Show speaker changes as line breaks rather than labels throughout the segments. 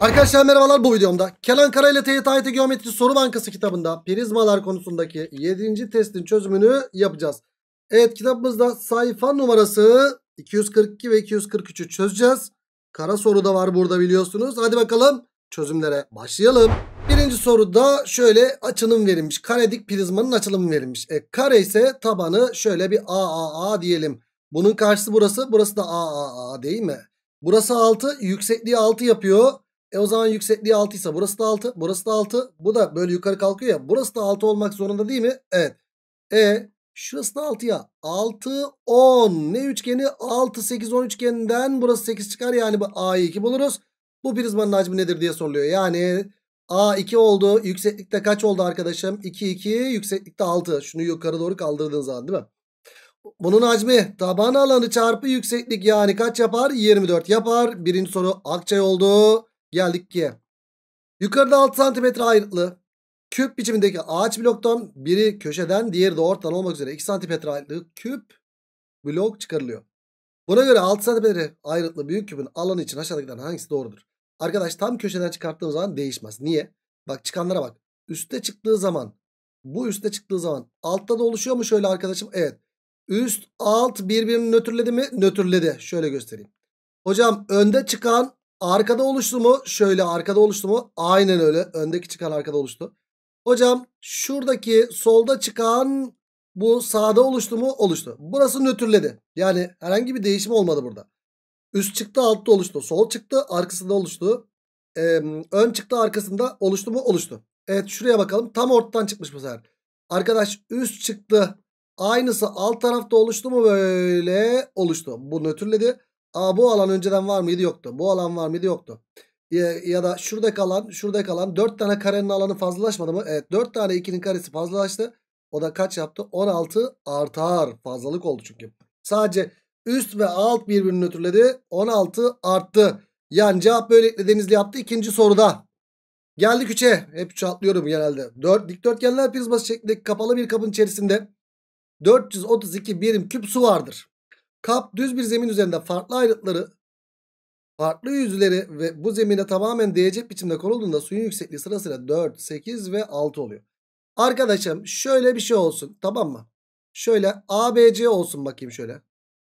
Arkadaşlar merhabalar bu videomda Kenan Kara ile TYT Geometri Soru Bankası kitabında prizmalar konusundaki 7. testin çözümünü yapacağız. Evet kitabımızda sayfa numarası 242 ve 243'ü çözeceğiz. Kara soru da var burada biliyorsunuz. Hadi bakalım çözümlere başlayalım. Birinci soruda şöyle açılım verilmiş. karedik prizmanın açılımı verilmiş. E, kare ise tabanı şöyle bir AAA diyelim. Bunun karşısı burası. Burası da AAA değil mi? Burası 6. Yüksekliği 6 yapıyor. E o zaman yüksekliği 6 ise burası da 6. Burası da 6. Bu da böyle yukarı kalkıyor ya. Burası da 6 olmak zorunda değil mi? Evet. E şurası da 6 ya. 6, 10. Ne üçgeni? 6, 8, 10 üçgeninden burası 8 çıkar. Yani bu A'yı 2 buluruz. Bu prizmanın hacmi nedir diye soruluyor. Yani A 2 oldu. Yükseklikte kaç oldu arkadaşım? 2, 2. Yükseklikte 6. Şunu yukarı doğru kaldırdığın zaman değil mi? Bunun hacmi taban alanı çarpı yükseklik yani kaç yapar? 24 yapar. Birinci soru Akçay oldu. Geldik ki Yukarıda 6 cm ayrıtlı küp biçimindeki ağaç bloktan biri köşeden diğeri de ortadan olmak üzere 2 cm ayrıtlı küp blok çıkarılıyor. Buna göre 6 cm ayrıtlı büyük küpün alanı için aşağıdakilerden hangisi doğrudur? Arkadaş tam köşeden çıkarttığım zaman değişmez. Niye? Bak çıkanlara bak. Üste çıktığı zaman bu üste çıktığı zaman altta da oluşuyor mu şöyle arkadaşım? Evet. Üst alt birbirini nötrledi mi? Nötrledi. Şöyle göstereyim. Hocam önde çıkan Arkada oluştu mu? Şöyle arkada oluştu mu? Aynen öyle. Öndeki çıkan arkada oluştu. Hocam şuradaki solda çıkan bu sağda oluştu mu? Oluştu. Burası nötrledi. Yani herhangi bir değişim olmadı burada. Üst çıktı altta oluştu. Sol çıktı arkasında oluştu. Ee, ön çıktı arkasında oluştu mu? Oluştu. Evet şuraya bakalım. Tam ortadan çıkmış bu sefer. Arkadaş üst çıktı. Aynısı alt tarafta oluştu mu? Böyle oluştu. Bu nötrledi. Aa, bu alan önceden var mıydı? Yoktu. Bu alan var mıydı? Yoktu. Ya, ya da şuradaki kalan, şuradaki kalan 4 tane karenin alanı fazlalaşmadı mı? Evet 4 tane 2'nin karesi fazlalaştı. O da kaç yaptı? 16 artar. Fazlalık oldu çünkü. Sadece üst ve alt birbirini nötrledi. 16 arttı. Yani cevap böylelikle Denizli yaptı ikinci soruda. Geldik 3'e. Hep 3'e atlıyorum genelde. 4 dikdörtgenler prizması şeklindeki kapalı bir kapın içerisinde 432 birim küp su vardır. Kap düz bir zemin üzerinde farklı ayrıtları, farklı yüzleri ve bu zemine tamamen değecek biçimde konulduğunda suyun yüksekliği sırasıyla 4, 8 ve 6 oluyor. Arkadaşım şöyle bir şey olsun tamam mı? Şöyle A, B, C olsun bakayım şöyle.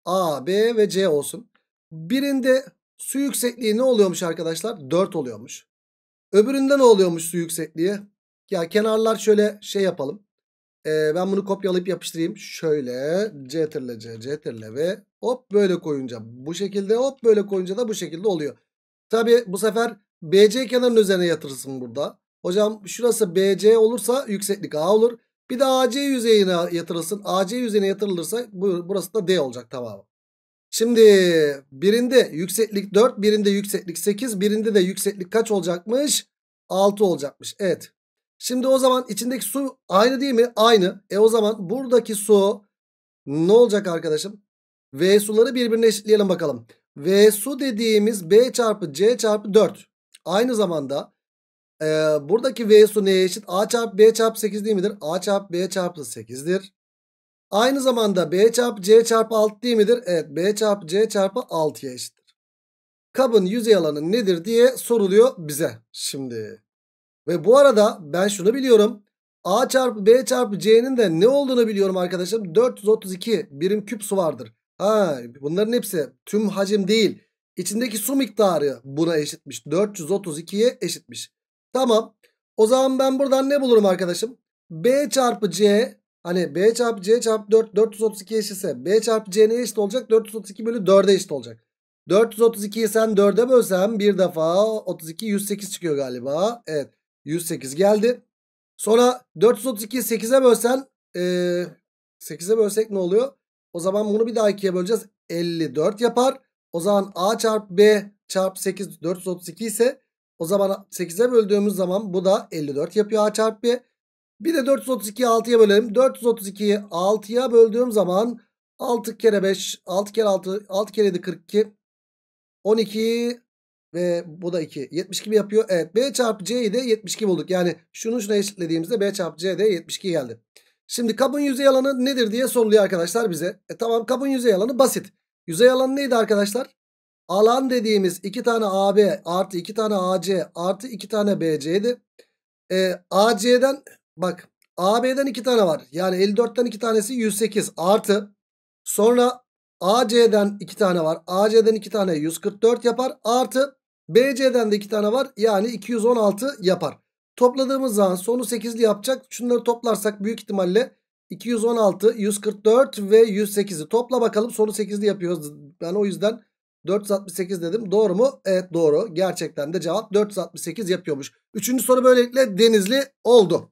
A, B ve C olsun. Birinde su yüksekliği ne oluyormuş arkadaşlar? 4 oluyormuş. Öbüründe ne oluyormuş su yüksekliği? Ya kenarlar şöyle şey yapalım. Ee, ben bunu kopyalayıp yapıştırayım. Şöyle Ctrl C, Ctrl ve Hop böyle koyunca bu şekilde hop böyle koyunca da bu şekilde oluyor. Tabi bu sefer BC kenarının üzerine yatırırsın burada. Hocam şurası BC olursa yükseklik A olur. Bir de AC yüzeyine yatırılsın. AC yüzeyine yatırılırsa burası da D olacak tamam. Şimdi birinde yükseklik 4, birinde yükseklik 8, birinde de yükseklik kaç olacakmış? 6 olacakmış. Evet. Şimdi o zaman içindeki su aynı değil mi? Aynı. E o zaman buradaki su ne olacak arkadaşım? V suları birbirine eşitleyelim bakalım. V su dediğimiz B çarpı C çarpı 4. Aynı zamanda e, buradaki V su neye eşit? A çarpı B çarpı 8 değil midir? A çarpı B çarpı 8'dir. Aynı zamanda B çarpı C çarpı 6 değil midir? Evet B çarpı C çarpı 6'ya eşittir. Kabın yüzey alanı nedir diye soruluyor bize. Şimdi ve bu arada ben şunu biliyorum. A çarpı B çarpı C'nin de ne olduğunu biliyorum arkadaşım. 432 birim küp su vardır. Ha, bunların hepsi tüm hacim değil. İçindeki su miktarı buna eşitmiş. 432'ye eşitmiş. Tamam. O zaman ben buradan ne bulurum arkadaşım? B çarpı C hani B çarpı C çarpı 4 432 eşitse B çarpı C neye eşit olacak? 432 bölü 4'e eşit olacak. 432'yi sen 4'e bölsem bir defa 32 108 çıkıyor galiba. Evet. 108 geldi. Sonra 432'yi 8'e bölsen e, 8'e bölsek ne oluyor? O zaman bunu bir daha 2'ye böleceğiz. 54 yapar. O zaman A çarpı B çarpı 8 432 ise o zaman 8'e böldüğümüz zaman bu da 54 yapıyor A çarpı B. Bir de 432'yi 6'ya bölelim. 432'yi 6'ya böldüğüm zaman 6 kere 5 6 kere 6 6 kere 7 42 12 ve bu da 2. 70 gibi yapıyor. Evet B çarpı C'yi de 72 bulduk. Yani şunu şuna eşitlediğimizde B çarpı C de 72 geldi. Şimdi kabın yüzey alanı nedir diye soruluyor arkadaşlar bize. E tamam kabın yüzey alanı basit. Yüzey alanı neydi arkadaşlar? Alan dediğimiz 2 tane AB artı 2 tane AC artı 2 tane BC'ydi. E, AC'den bak AB'den 2 tane var. Yani 54'ten 2 tanesi 108 artı sonra AC'den 2 tane var. AC'den 2 tane 144 yapar. Artı BC'den de 2 tane var. Yani 216 yapar. Topladığımız zaman sonu 8'li yapacak. Şunları toplarsak büyük ihtimalle 216, 144 ve 108'i topla bakalım. Sonu 8'li yapıyoruz. Ben o yüzden 468 dedim. Doğru mu? Evet doğru. Gerçekten de cevap 468 yapıyormuş. Üçüncü soru böylelikle denizli oldu.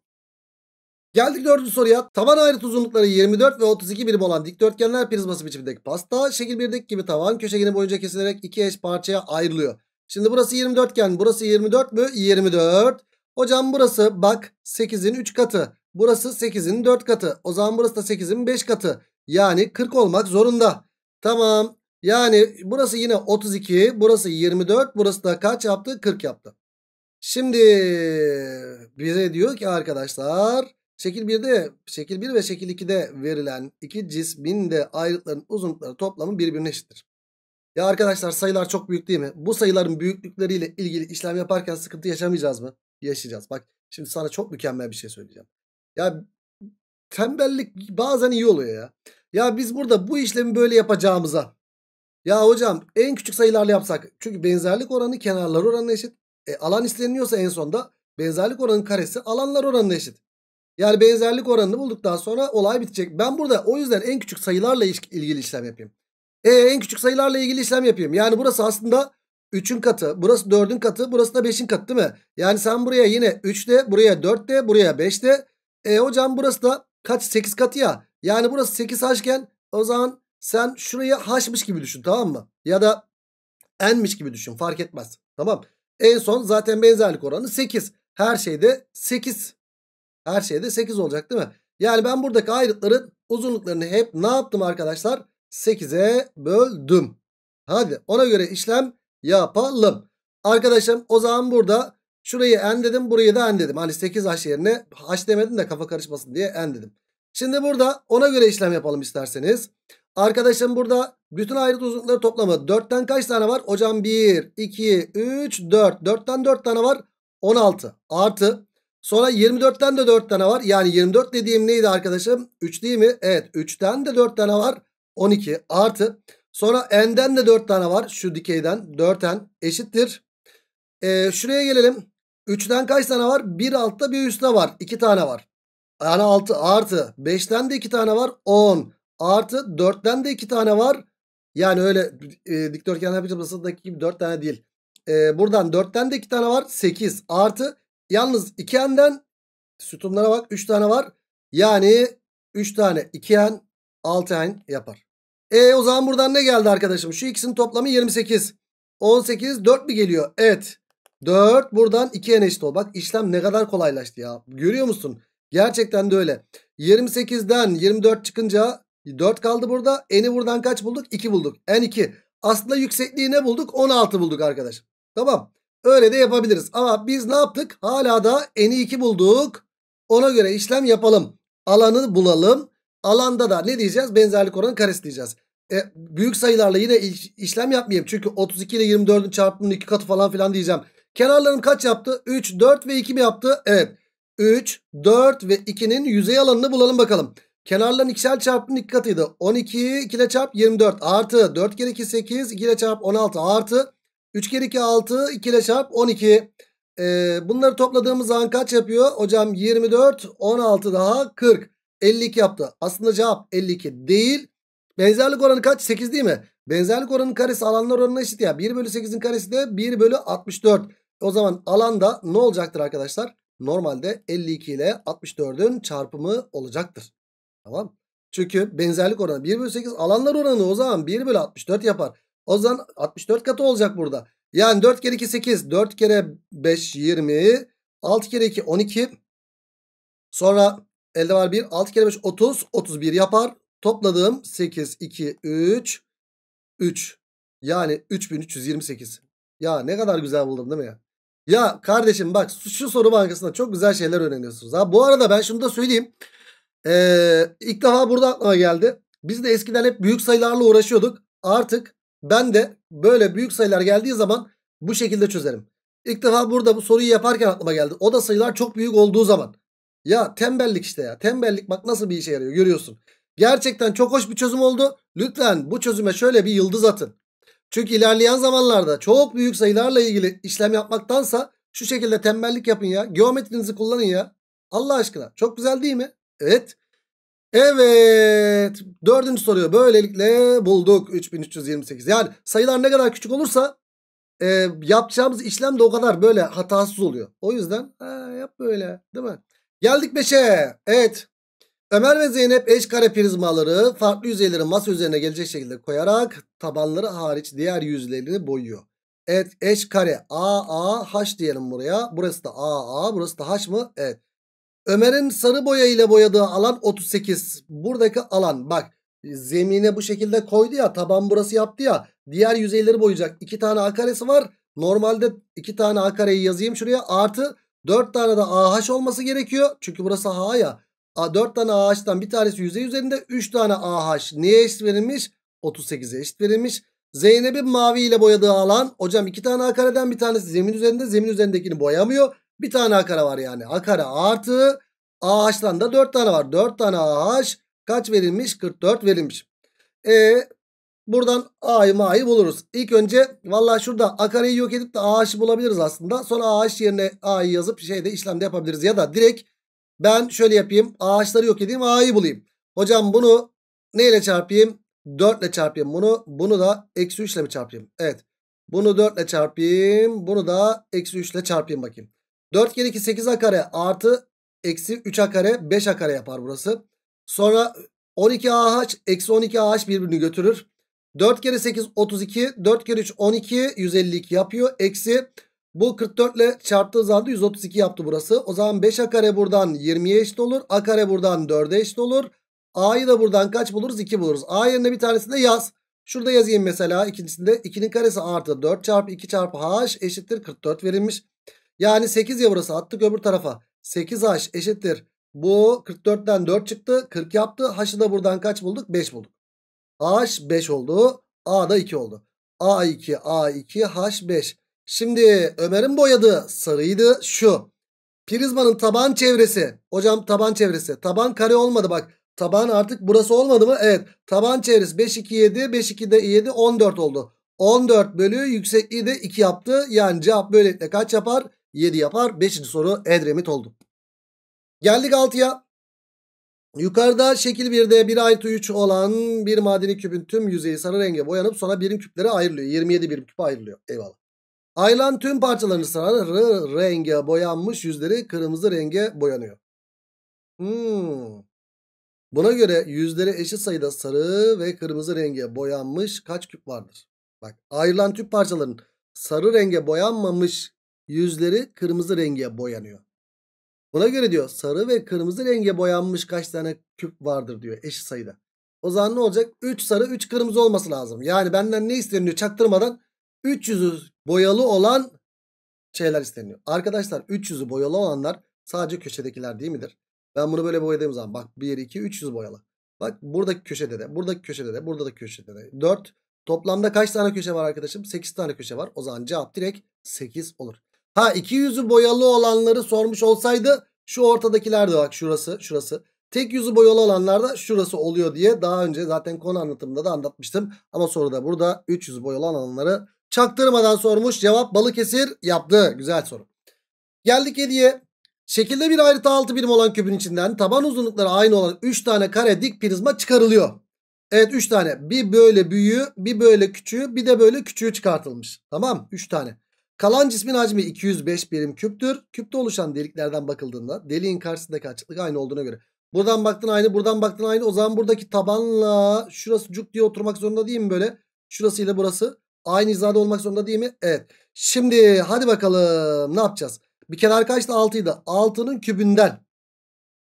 Geldik dördüncü soruya. Tavan ayrıt uzunlukları 24 ve 32 birim olan dikdörtgenler prizması biçimindeki pasta şekil 1'deki gibi tavan köşegeni boyunca kesilerek iki eş parçaya ayrılıyor. Şimdi burası 24 iken burası 24 mü? 24. Hocam burası bak 8'in 3 katı. Burası 8'in 4 katı. O zaman burası da 8'in 5 katı. Yani 40 olmak zorunda. Tamam. Yani burası yine 32. Burası 24. Burası da kaç yaptı? 40 yaptı. Şimdi bize diyor ki arkadaşlar şekil 1'de şekil 1 ve şekil 2'de verilen iki cismin de ayrıtların uzunlukları toplamı birbirine eşittir. Ya arkadaşlar sayılar çok büyük değil mi? Bu sayıların büyüklükleriyle ilgili işlem yaparken sıkıntı yaşamayacağız mı? Yaşayacağız. Bak şimdi sana çok mükemmel bir şey söyleyeceğim. Ya tembellik bazen iyi oluyor ya. Ya biz burada bu işlemi böyle yapacağımıza ya hocam en küçük sayılarla yapsak çünkü benzerlik oranı kenarlar oranına eşit. E, alan isteniyorsa en sonda benzerlik oranının karesi alanlar oranına eşit. Yani benzerlik oranını bulduktan sonra olay bitecek. Ben burada o yüzden en küçük sayılarla ilgili işlem yapayım. E en küçük sayılarla ilgili işlem yapayım. Yani burası aslında 3'ün katı. Burası 4'ün katı. Burası da 5'in katı değil mi? Yani sen buraya yine 3 de buraya 4 de buraya 5 de. E hocam burası da kaç? 8 katı ya. Yani burası 8 haşken o zaman sen şurayı haşmış gibi düşün tamam mı? Ya da enmiş gibi düşün fark etmez. Tamam. En son zaten benzerlik oranı 8. Her şeyde 8. Her şeyde 8 olacak değil mi? Yani ben buradaki ayrıtların uzunluklarını hep ne yaptım arkadaşlar? 8'e böldüm. Hadi ona göre işlem yapalım. Arkadaşım o zaman burada şurayı n dedim burayı da n dedim. Hani 8h yerine h demedim de kafa karışmasın diye n dedim. Şimdi burada ona göre işlem yapalım isterseniz. Arkadaşım burada bütün ayrıt uzunlukları toplamı 4'ten kaç tane var? Hocam 1, 2, 3, 4. 4'ten 4 tane var. 16 artı. Sonra 24'ten de 4 tane var. Yani 24 dediğim neydi arkadaşım? 3 değil mi? Evet 3'ten de 4 tane var. 12 artı. Sonra n'den de 4 tane var. Şu dikeyden 4n eşittir. Ee, şuraya gelelim. 3'ten kaç tane var? Bir altta bir üstte var. 2 tane var. Yani 6 artı 5'ten de 2 tane var. 10 artı 4'ten de 2 tane var. Yani öyle e, dikdörtgenler bir çapısındaki gibi 4 tane değil. E, buradan 4'ten de 2 tane var. 8 artı yalnız 2n'den sütunlara bak 3 tane var. Yani 3 tane 2n 6n yapar. E o zaman buradan ne geldi arkadaşım? Şu ikisinin toplamı 28. 18 4 mi geliyor? Evet. 4 buradan 2 eşit ol. Bak işlem ne kadar kolaylaştı ya. Görüyor musun? Gerçekten de öyle. 28'den 24 çıkınca 4 kaldı burada. N'i buradan kaç bulduk? 2 bulduk. N2. Aslında yüksekliği ne bulduk? 16 bulduk arkadaş. Tamam. Öyle de yapabiliriz. Ama biz ne yaptık? Hala da n'i 2 bulduk. Ona göre işlem yapalım. Alanı bulalım. Alanda da ne diyeceğiz? Benzerlik oranı karesi diyeceğiz. E, büyük sayılarla yine iş, işlem yapmayayım. Çünkü 32 ile 24'ün çarpımının 2 katı falan filan diyeceğim. Kenarlarım kaç yaptı? 3, 4 ve 2 mi yaptı? Evet. 3, 4 ve 2'nin yüzey alanını bulalım bakalım. Kenarların ikişer çarpımının iki katıydı. 12, 2 ile çarp 24 artı 4 kere 2 8, 2 ile çarp 16 artı 3 kere 2 6, 2 ile çarp 12. Ee, bunları topladığımız zaman kaç yapıyor? Hocam 24, 16 daha 40. 52 yaptı. Aslında cevap 52 değil. Benzerlik oranı kaç? 8 değil mi? Benzerlik oranın karesi alanlar oranına eşit ya. 1 bölü 8'in karesi de 1 bölü 64. O zaman alanda ne olacaktır arkadaşlar? Normalde 52 ile 64'ün çarpımı olacaktır. Tamam. Çünkü benzerlik oranı 1 bölü 8 alanlar oranı o zaman 1 bölü 64 yapar. O zaman 64 katı olacak burada. Yani 4 kere 2 8. 4 kere 5 20. 6 kere 2 12. Sonra elde var 1. 6 kere 5 30. 31 yapar. Topladım 8, 2, 3, 3. Yani 3328. Ya ne kadar güzel buldum değil mi ya? Ya kardeşim bak şu soru bankasında çok güzel şeyler öğreniyorsunuz. Ha bu arada ben şunu da söyleyeyim. Ee, ilk defa burada aklıma geldi. Biz de eskiden hep büyük sayılarla uğraşıyorduk. Artık ben de böyle büyük sayılar geldiği zaman bu şekilde çözerim. İlk defa burada bu soruyu yaparken aklıma geldi. O da sayılar çok büyük olduğu zaman. Ya tembellik işte ya. Tembellik bak nasıl bir işe yarıyor görüyorsun. Gerçekten çok hoş bir çözüm oldu. Lütfen bu çözüme şöyle bir yıldız atın. Çünkü ilerleyen zamanlarda çok büyük sayılarla ilgili işlem yapmaktansa şu şekilde tembellik yapın ya. Geometrinizi kullanın ya. Allah aşkına. Çok güzel değil mi? Evet. Evet. Dördüncü soruyu böylelikle bulduk. 3328. Yani sayılar ne kadar küçük olursa e, yapacağımız işlem de o kadar böyle hatasız oluyor. O yüzden ha, yap böyle değil mi? Geldik beşe. Evet. Ömer ve Zeynep eş kare prizmaları farklı yüzeyleri masa üzerine gelecek şekilde koyarak tabanları hariç diğer yüzeylerini boyuyor. Evet eş kare AA H diyelim buraya. Burası da AA burası da H mı? Evet. Ömer'in sarı boya ile boyadığı alan 38. Buradaki alan bak zemine bu şekilde koydu ya taban burası yaptı ya. Diğer yüzeyleri boyayacak. 2 tane A karesi var. Normalde 2 tane A kareyi yazayım şuraya. Artı 4 tane de AH olması gerekiyor. Çünkü burası H ya. 4 tane AH'dan bir tanesi yüzey üzerinde 3 tane AH. Niye eşit verilmiş? 38'e eşit verilmiş. Zeynep'in mavi ile boyadığı alan. Hocam 2 tane A kareden bir tanesi zemin üzerinde. Zemin üzerindekini boyamıyor. Bir tane A kare var yani. A kare artı AH'dan da 4 tane var. 4 tane AH kaç verilmiş? 44 verilmiş. E buradan A'yı M'yi buluruz. İlk önce valla şurada A kareyi yok edip de AH'ı bulabiliriz aslında. Sonra AH yerine A'yı yazıp şeyde işlemde yapabiliriz. Ya da direkt ben şöyle yapayım. Ağaçları yok edeyim. A'yı bulayım. Hocam bunu neyle çarpayım? 4 ile çarpayım bunu. Bunu da eksi 3 ile mi çarpayım? Evet. Bunu 4 ile çarpayım. Bunu da eksi 3 ile çarpayım bakayım. 4 kere 2 8 a kare artı eksi 3 a kare 5 a kare yapar burası. Sonra 12 ah eksi 12 ah birbirini götürür. 4 kere 8 32 4 kere 3 12 152 yapıyor. Eksi bu 44 ile çarptığı zaman da 132 yaptı burası. O zaman 5 a kare buradan 20'ye eşit olur. A kare buradan 4'e eşit olur. A'yı da buradan kaç buluruz? 2 buluruz. A yerine bir tanesinde yaz. Şurada yazayım mesela ikincisinde 2'nin karesi artı 4 çarpı 2 çarpı h eşittir 44 verilmiş. Yani 8 ya burası attık öbür tarafa. 8h eşittir. Bu 44'ten 4 çıktı 40 yaptı. H'ı da buradan kaç bulduk? 5 bulduk. h 5 oldu. A da 2 oldu. A2 A2 H5. Şimdi Ömer'in boyadığı sarıydı şu. Prizmanın taban çevresi. Hocam taban çevresi. Taban kare olmadı bak. Taban artık burası olmadı mı? Evet. Taban çevresi 5, 2, 7. 5, 2 de 7. 14 oldu. 14 bölü yüksekliği de 2 yaptı. Yani cevap böylelikle kaç yapar? 7 yapar. 5. soru Edremit oldu. Geldik 6'ya. Yukarıda şekil 1'de 1 artı 3 olan bir madeni küpün tüm yüzeyi sarı renge boyanıp sonra birim küplere ayrılıyor. 27 birim küpe ayrılıyor. Eyvallah. Aylan tüm parçalarını sarar renge boyanmış yüzleri kırmızı renge boyanıyor. Hmm. Buna göre yüzleri eşit sayıda sarı ve kırmızı renge boyanmış kaç küp vardır? Bak ayrılan tüm parçaların sarı renge boyanmamış yüzleri kırmızı renge boyanıyor. Buna göre diyor sarı ve kırmızı renge boyanmış kaç tane küp vardır diyor eşit sayıda. O zaman ne olacak? 3 sarı 3 kırmızı olması lazım. Yani benden ne isteniyor çaktırmadan 300 boyalı olan şeyler isteniyor. Arkadaşlar 300'ü boyalı olanlar sadece köşedekiler değil midir? Ben bunu böyle boyadığım zaman bak 1, 2, 300 boyalı. Bak buradaki köşede de, buradaki köşede de, burada da köşede de. 4. Toplamda kaç tane köşe var arkadaşım? 8 tane köşe var. O zaman cevap direkt 8 olur. Ha 200'ü boyalı olanları sormuş olsaydı şu ortadakiler de bak şurası, şurası. Tek yüzü boyalı olanlarda şurası oluyor diye daha önce zaten konu anlatımında da anlatmıştım. Ama soruda burada 300 boyalı olanları Çaktırmadan sormuş. Cevap Balıkesir yaptı. Güzel soru. Geldik 7'ye. Şekilde bir ayrıtı 6 birim olan küpün içinden taban uzunlukları aynı olan 3 tane kare dik prizma çıkarılıyor. Evet 3 tane. Bir böyle büyüğü, bir böyle küçüğü, bir de böyle küçüğü çıkartılmış. Tamam 3 tane. Kalan cismin hacmi 205 birim küptür. Küpte oluşan deliklerden bakıldığında deliğin karşısındaki açıklık aynı olduğuna göre. Buradan baktın aynı, buradan baktın aynı. O zaman buradaki tabanla şurası cuk diye oturmak zorunda değil mi böyle? Şurası ile burası. Aynı hizada olmak zorunda değil mi? Evet. Şimdi hadi bakalım ne yapacağız? Bir kenar kaçtı? 6'ydı. 6'nın kübünden.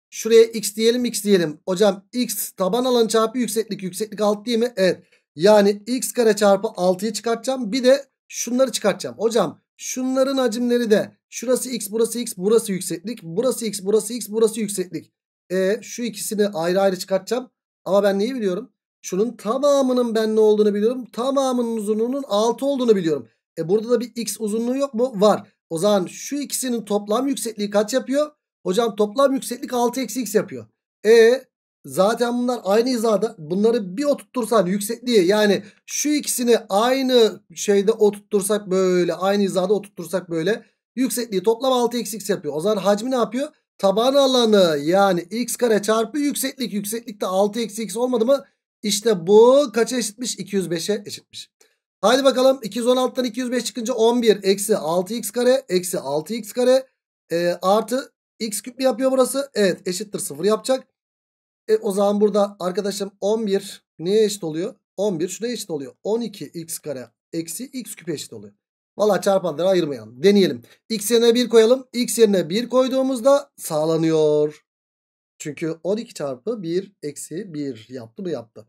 Şuraya x diyelim x diyelim. Hocam x taban alan çarpı yükseklik. Yükseklik 6 değil mi? Evet. Yani x kare çarpı 6'yı çıkartacağım. Bir de şunları çıkartacağım. Hocam şunların hacimleri de şurası x burası x burası yükseklik. Burası x burası x burası yükseklik. E, şu ikisini ayrı ayrı çıkartacağım. Ama ben neyi biliyorum? Şunun tamamının ben ne olduğunu biliyorum. Tamamının uzunluğunun 6 olduğunu biliyorum. E burada da bir x uzunluğu yok mu? Var. O zaman şu ikisinin toplam yüksekliği kaç yapıyor? Hocam toplam yükseklik 6 eksi x yapıyor. E zaten bunlar aynı hizada. Bunları bir oturtursan yüksekliği yani şu ikisini aynı şeyde oturtursak böyle aynı hizada oturtursak böyle yüksekliği toplam 6 eksi x yapıyor. O zaman hacmi ne yapıyor? Taban alanı yani x kare çarpı yükseklik. Yükseklikte 6 eksi x olmadı mı? İşte bu kaça eşitmiş? 205'e eşitmiş. Haydi bakalım 216'dan 205 çıkınca 11 eksi 6x kare eksi 6x kare e, artı x küp mü yapıyor burası? Evet eşittir 0 yapacak. E, o zaman burada arkadaşım 11 neye eşit oluyor? 11 şuna eşit oluyor. 12x kare eksi x küp eşit oluyor. Valla çarpanları ayırmayalım. Deneyelim. X yerine 1 koyalım. X yerine 1 koyduğumuzda sağlanıyor. Çünkü 12 çarpı 1 eksi 1 yaptı mı yaptı.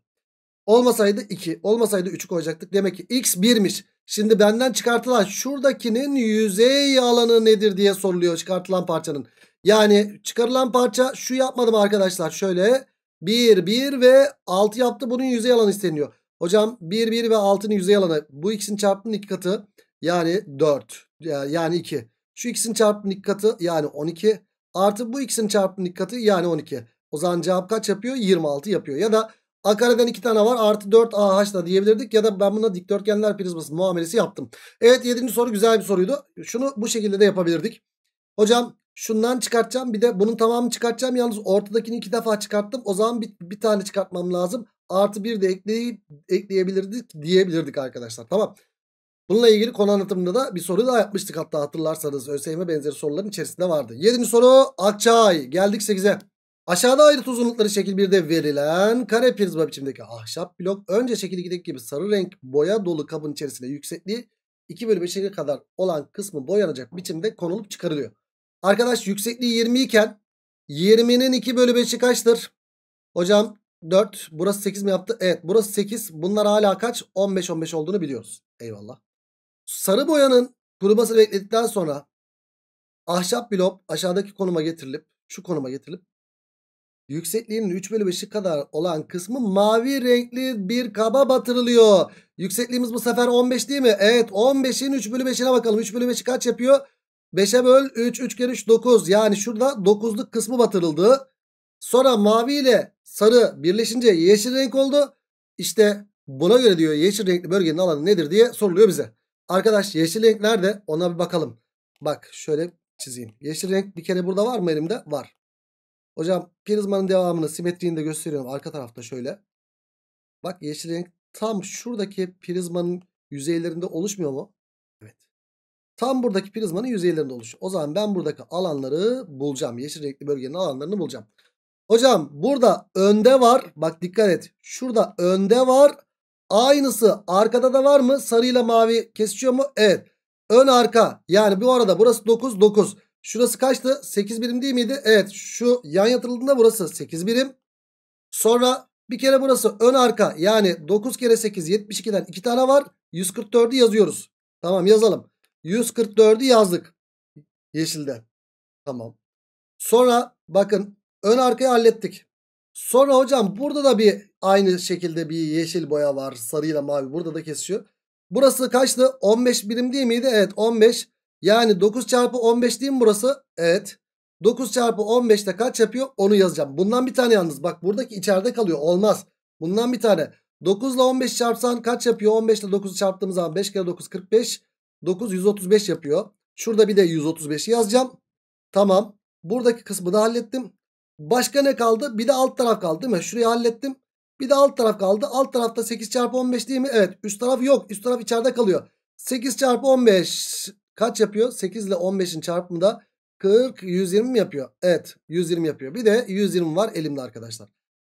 Olmasaydı 2 olmasaydı 3'ü koyacaktık. Demek ki x 1'miş. Şimdi benden çıkartılan şuradakinin yüzey alanı nedir diye soruluyor çıkartılan parçanın. Yani çıkarılan parça şu yapmadım arkadaşlar. Şöyle 1 1 ve 6 yaptı bunun yüzey alanı isteniyor. Hocam 1 1 ve 6'nın yüzey alanı bu ikisinin çarpımının iki katı yani 4 yani 2. Şu ikisinin çarpımının iki katı yani 12. Artı bu x'in çarpım dikkati yani 12. O zaman cevap kaç yapıyor? 26 yapıyor. Ya da A kareden 2 tane var. Artı 4 AH da diyebilirdik. Ya da ben buna dikdörtgenler prizması muamelesi yaptım. Evet 7. soru güzel bir soruydu. Şunu bu şekilde de yapabilirdik. Hocam şundan çıkartacağım. Bir de bunun tamamını çıkartacağım. Yalnız ortadakini iki defa çıkarttım. O zaman bir, bir tane çıkartmam lazım. Artı 1 de ekleyip, ekleyebilirdik diyebilirdik arkadaşlar. Tamam. Bununla ilgili konu anlatımında da bir soru daha yapmıştık hatta hatırlarsanız. ÖSYM benzeri soruların içerisinde vardı. Yedinci soru Akçay. Geldik 8'e. Aşağıda ayrıt uzunlukları şekil 1'de verilen kare prizma biçimdeki ahşap blok önce şekil 2'deki gibi sarı renk boya dolu kabın içerisinde yüksekliği 2 bölü 5'e kadar olan kısmı boyanacak biçimde konulup çıkarılıyor. Arkadaş yüksekliği 20 iken 20'nin 2 bölü 5'i kaçtır? Hocam 4 burası 8 mi yaptı? Evet burası 8 bunlar hala kaç? 15-15 olduğunu biliyoruz. Eyvallah. Sarı boyanın kurumasını bekledikten sonra ahşap blok aşağıdaki konuma getirilip şu konuma getirilip yüksekliğinin 3 bölü 5'i kadar olan kısmı mavi renkli bir kaba batırılıyor. Yüksekliğimiz bu sefer 15 değil mi? Evet 15'in 3 bölü 5'ine bakalım. 3 bölü 5'i kaç yapıyor? 5'e böl 3 3 kere 3 9 yani şurada 9'luk kısmı batırıldı. Sonra mavi ile sarı birleşince yeşil renk oldu. İşte buna göre diyor yeşil renkli bölgenin alanı nedir diye soruluyor bize. Arkadaş yeşil renk nerede? Ona bir bakalım. Bak şöyle çizeyim. Yeşil renk bir kere burada var mı elimde? Var. Hocam prizmanın devamını simetriğini de gösteriyorum. Arka tarafta şöyle. Bak yeşil renk tam şuradaki prizmanın yüzeylerinde oluşmuyor mu? Evet. Tam buradaki prizmanın yüzeylerinde oluşuyor. O zaman ben buradaki alanları bulacağım. Yeşil renkli bölgenin alanlarını bulacağım. Hocam burada önde var. Bak dikkat et. Şurada önde var. Aynısı arkada da var mı? Sarıyla mavi kesişiyor mu? Evet. Ön arka yani bu arada burası 9 9. Şurası kaçtı? 8 birim değil miydi? Evet şu yan yatırıldığında burası 8 birim. Sonra bir kere burası ön arka yani 9 kere 8 72'den 2 tane var. 144'ü yazıyoruz. Tamam yazalım. 144'ü yazdık. Yeşilde. Tamam. Sonra bakın ön arkayı hallettik. Sonra hocam burada da bir aynı şekilde bir yeşil boya var. Sarıyla mavi burada da kesiyor. Burası kaçtı? 15 birim değil miydi? Evet 15. Yani 9 çarpı 15 değil mi burası? Evet. 9 çarpı 15'te kaç yapıyor? Onu yazacağım. Bundan bir tane yalnız. Bak buradaki içeride kalıyor. Olmaz. Bundan bir tane. 9 ile 15 çarpsan kaç yapıyor? 15 ile 9 çarptığımız zaman 5 kere 9 45. 9 135 yapıyor. Şurada bir de 135'i yazacağım. Tamam. Buradaki kısmı da hallettim. Başka ne kaldı? Bir de alt taraf kaldı değil mi? Şurayı hallettim. Bir de alt taraf kaldı. Alt tarafta 8 çarpı 15 değil mi? Evet. Üst taraf yok. Üst taraf içeride kalıyor. 8 çarpı 15 kaç yapıyor? 8 ile 15'in çarpımı da 40, 120 yapıyor? Evet 120 yapıyor. Bir de 120 var elimde arkadaşlar.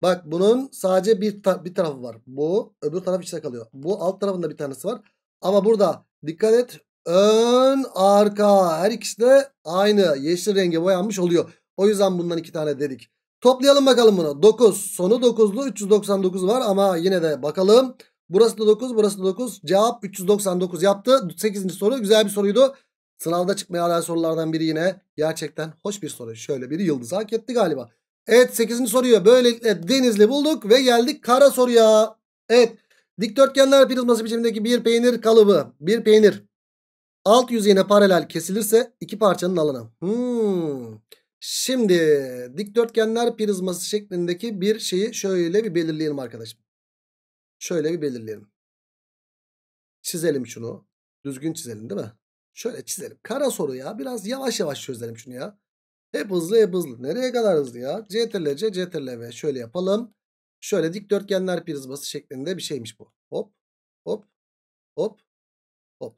Bak bunun sadece bir, ta bir tarafı var. Bu öbür taraf içeride kalıyor. Bu alt tarafında bir tanesi var. Ama burada dikkat et. Ön, arka her ikisi de aynı yeşil renge boyanmış oluyor. O yüzden bundan iki tane dedik. Toplayalım bakalım bunu. 9. Sonu 9'lu 399 var ama yine de bakalım. Burası da 9, burası da 9. Cevap 399 yaptı. 8. soru güzel bir soruydu. Sınavda çıkmaya sorulardan biri yine. Gerçekten hoş bir soru. Şöyle bir yıldız hak etti galiba. Evet 8. soruyu böylelikle Denizli bulduk ve geldik kara soruya. Evet dikdörtgenler prizması biçimindeki bir peynir kalıbı. Bir peynir. Alt yüzeyine paralel kesilirse iki parçanın alanı. Hmm. Şimdi dikdörtgenler prizması şeklindeki bir şeyi şöyle bir belirleyelim arkadaşım. Şöyle bir belirleyelim. Çizelim şunu. Düzgün çizelim değil mi? Şöyle çizelim. Kara soru ya. Biraz yavaş yavaş çözelim şunu ya. Hep hızlı hep hızlı. Nereye kadar hızlı ya? CTRL C, CTRL V. Şöyle yapalım. Şöyle dikdörtgenler prizması şeklinde bir şeymiş bu. Hop. Hop. Hop. Hop.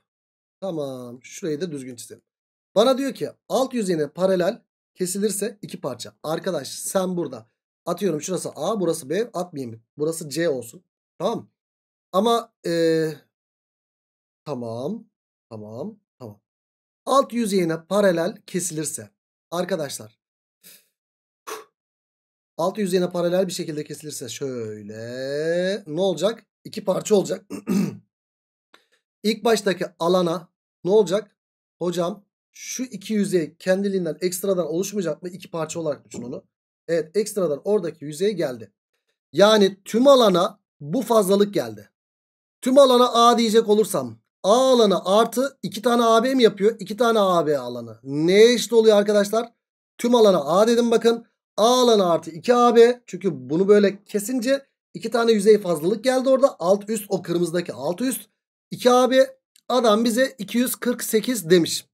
Tamam. Şurayı da düzgün çizelim. Bana diyor ki alt yüzeyine paralel kesilirse iki parça. Arkadaş sen burada atıyorum şurası A burası B atmayayım. Burası C olsun. Tamam Ama ee, tamam tamam tamam. Alt yüzeyine paralel kesilirse arkadaşlar alt yüzeyine paralel bir şekilde kesilirse şöyle ne olacak? İki parça olacak. İlk baştaki alana ne olacak? Hocam şu iki yüzey kendiliğinden ekstradan oluşmayacak mı? İki parça olarak düşün onu. Evet ekstradan oradaki yüzeye geldi. Yani tüm alana bu fazlalık geldi. Tüm alana A diyecek olursam A alanı artı iki tane AB mi yapıyor? İki tane AB alanı. Ne eşit oluyor arkadaşlar? Tüm alana A dedim bakın. A alanı artı 2 AB. Çünkü bunu böyle kesince iki tane yüzey fazlalık geldi orada. Alt üst o kırmızıdaki alt üst. 2 AB adam bize 248 demiş.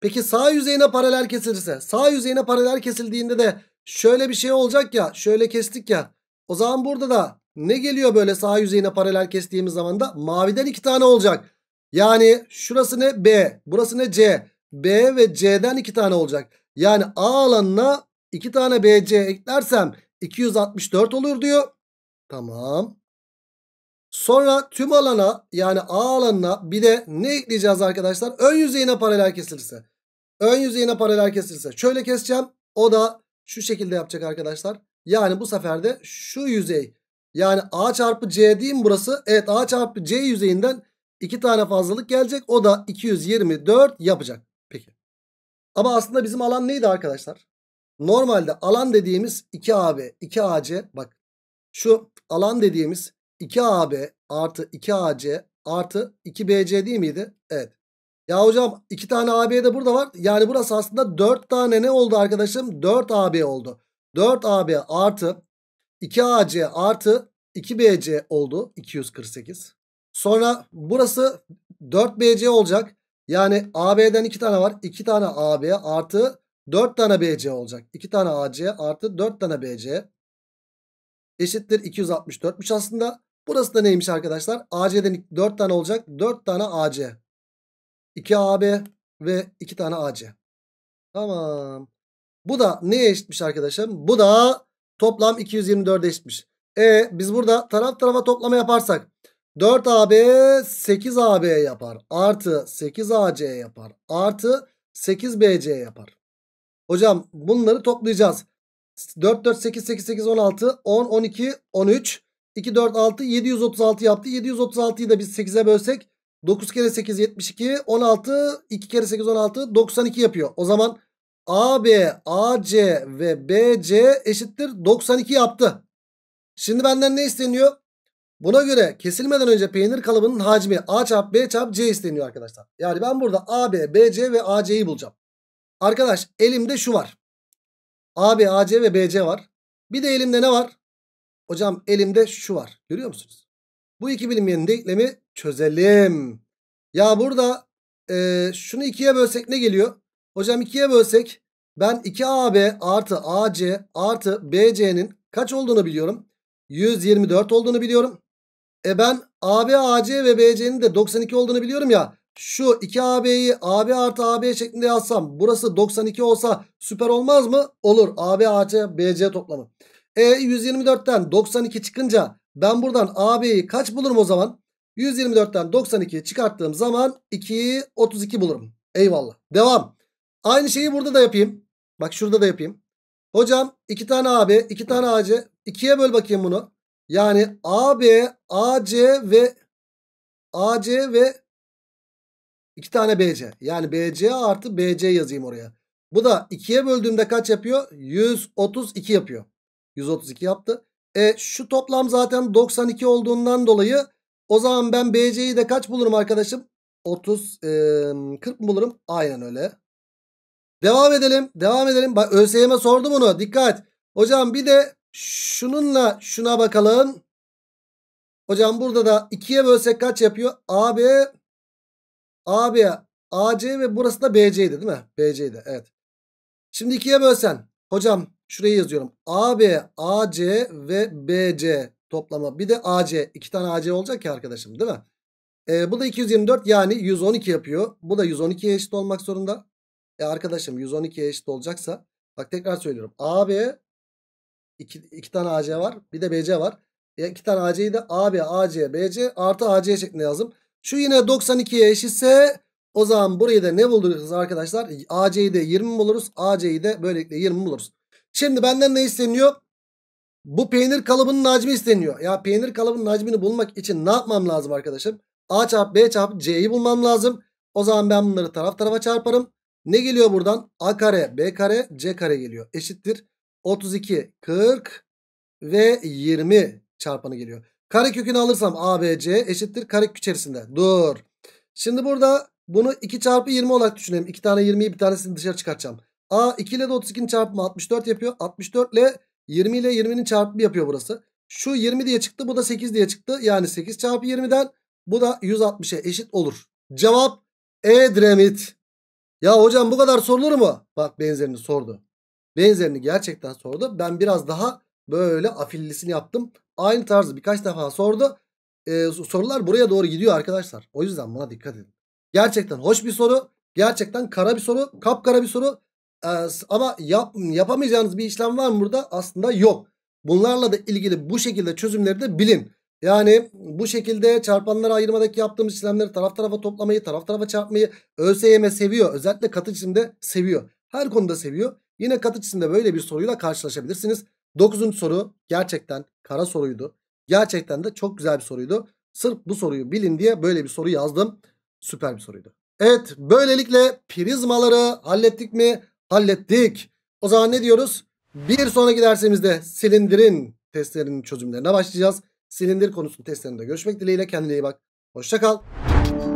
Peki sağ yüzeyine paralel kesilirse sağ yüzeyine paralel kesildiğinde de şöyle bir şey olacak ya şöyle kestik ya. O zaman burada da ne geliyor böyle sağ yüzeyine paralel kestiğimiz zaman da maviden iki tane olacak. Yani şurası ne B burası ne C. B ve C'den iki tane olacak. Yani A alanına iki tane BC eklersem 264 olur diyor. Tamam. Sonra tüm alana yani A alanına bir de ne ekleyeceğiz arkadaşlar? Ön yüzeyine paralel kesilirse. Ön yüzeyine paralel kesilirse. Şöyle keseceğim. O da şu şekilde yapacak arkadaşlar. Yani bu sefer de şu yüzey. Yani A çarpı C değil mi burası? Evet A çarpı C yüzeyinden 2 tane fazlalık gelecek. O da 224 yapacak. Peki. Ama aslında bizim alan neydi arkadaşlar? Normalde alan dediğimiz 2AB, 2AC. Bak şu alan dediğimiz 2AB artı 2AC artı 2BC değil miydi? Evet. Ya hocam 2 tane AB de burada var. Yani burası aslında 4 tane ne oldu arkadaşım? 4 AB oldu. 4 AB artı 2 AC artı 2 BC oldu. 248. Sonra burası 4 BC olacak. Yani AB'den 2 tane var. 2 tane AB artı 4 tane BC olacak. 2 tane AC artı 4 tane BC eşittir 264'müş aslında. Burası da neymiş arkadaşlar? AC'den 4 tane olacak. 4 tane AC. 2 AB ve 2 tane AC. Tamam. Bu da neye eşitmiş arkadaşım? Bu da toplam 224'e eşitmiş. E biz burada taraf tarafa toplama yaparsak 4AB 8AB yapar. Artı 8AC yapar. Artı 8BC yapar. Hocam bunları toplayacağız. 4, 4, 8, 8, 8, 16, 10, 12, 13. 2, 4, 6, 736 yaptı. 736'yı da biz 8'e bölsek 9 kere 8, 72, 16, 2 kere 8, 16, 92 yapıyor. O zaman AB, AC ve BC eşittir 92 yaptı. Şimdi benden ne isteniyor? Buna göre kesilmeden önce peynir kalıbının hacmi A çarp B çarp C isteniyor arkadaşlar. Yani ben burada AB, BC ve AC'yi bulacağım. Arkadaş elimde şu var. AB, AC ve BC var. Bir de elimde ne var? Hocam elimde şu var. Görüyor musunuz? Bu iki bilinmeyenin denklemi çözelim. Ya burada e, şunu ikiye bölsek ne geliyor? Hocam ikiye bölsek ben 2AB artı AC artı BC'nin kaç olduğunu biliyorum. 124 olduğunu biliyorum. E ben AB, AC ve BC'nin de 92 olduğunu biliyorum ya. Şu 2AB'yi AB artı AB şeklinde yazsam burası 92 olsa süper olmaz mı? Olur. AB, AC, BC toplamı. E 124'ten 92 çıkınca ben buradan AB'yi kaç bulurum o zaman? 124'ten 92 çıkarttığım zaman 2'yi 32 bulurum. Eyvallah. Devam. Aynı şeyi burada da yapayım. Bak şurada da yapayım. Hocam 2 tane AB, 2 tane AC. 2'ye böl bakayım bunu. Yani AB, AC ve AC ve 2 tane BC. Yani BC artı BC yazayım oraya. Bu da 2'ye böldüğümde kaç yapıyor? 132 yapıyor. 132 yaptı. E şu toplam zaten 92 olduğundan dolayı o zaman ben BC'yi de kaç bulurum arkadaşım? 30 e, 40 mı bulurum? Aynen öyle. Devam edelim. Devam edelim. Bak ÖSYM sordu bunu. Dikkat. Hocam bir de şununla şuna bakalım. Hocam burada da 2'ye bölsek kaç yapıyor? AB AB AC ve burası da BC'ydi değil mi? BC'ydi evet. Şimdi 2'ye bölsen. Hocam Şuraya yazıyorum. AB, AC ve BC toplama. Bir de AC. iki tane AC olacak ki arkadaşım değil mi? E, bu da 224 yani 112 yapıyor. Bu da 112'ye eşit olmak zorunda. E arkadaşım 112'ye eşit olacaksa bak tekrar söylüyorum. AB iki, iki tane AC var. Bir de BC var. E, iki tane AC'yi de AB, AC, BC artı AC şeklinde yazdım. Şu yine 92'ye eşitse o zaman burayı da ne buluruz arkadaşlar? AC'yi de 20 buluruz. AC'yi de böylelikle 20 buluruz. Şimdi benden ne isteniyor? Bu peynir kalıbının hacmi isteniyor. Ya peynir kalıbının hacmini bulmak için ne yapmam lazım arkadaşım? A çarpı B çarpı C'yi bulmam lazım. O zaman ben bunları taraf tarafa çarparım. Ne geliyor buradan? A kare, B kare, C kare geliyor. Eşittir. 32, 40 ve 20 çarpanı geliyor. Kare kökünü alırsam C eşittir karekök içerisinde. Dur. Şimdi burada bunu 2 çarpı 20 olarak düşünelim. 2 tane 20'yi bir tanesini dışarı çıkartacağım. A 2 ile de 32'nin çarpımı 64 yapıyor. 64 ile 20 ile 20'nin çarpımı yapıyor burası. Şu 20 diye çıktı bu da 8 diye çıktı. Yani 8 çarpı 20'den bu da 160'e eşit olur. Cevap E dremit. Ya hocam bu kadar sorulur mu? Bak benzerini sordu. Benzerini gerçekten sordu. Ben biraz daha böyle afillisini yaptım. Aynı tarzı birkaç defa sordu. Ee, sorular buraya doğru gidiyor arkadaşlar. O yüzden buna dikkat edin. Gerçekten hoş bir soru. Gerçekten kara bir soru. Kapkara bir soru ama yap, yapamayacağınız bir işlem var mı burada? Aslında yok. Bunlarla da ilgili bu şekilde çözümleri de bilin. Yani bu şekilde çarpanları ayırmadaki yaptığımız işlemleri taraf tarafa toplamayı, taraf tarafa çarpmayı ÖSYM seviyor. Özellikle katı cisimde seviyor. Her konuda seviyor. Yine katı cisimde böyle bir soruyla karşılaşabilirsiniz. Dokuzuncu soru gerçekten kara soruydu. Gerçekten de çok güzel bir soruydu. Sırf bu soruyu bilin diye böyle bir soru yazdım. Süper bir soruydu. Evet böylelikle prizmaları hallettik mi? hallettik. O zaman ne diyoruz? Bir sonraki dersimizde silindirin testlerinin çözümlerine başlayacağız. Silindir konusunun testlerinde görüşmek dileğiyle. Kendine iyi bak. Hoşçakal. kal.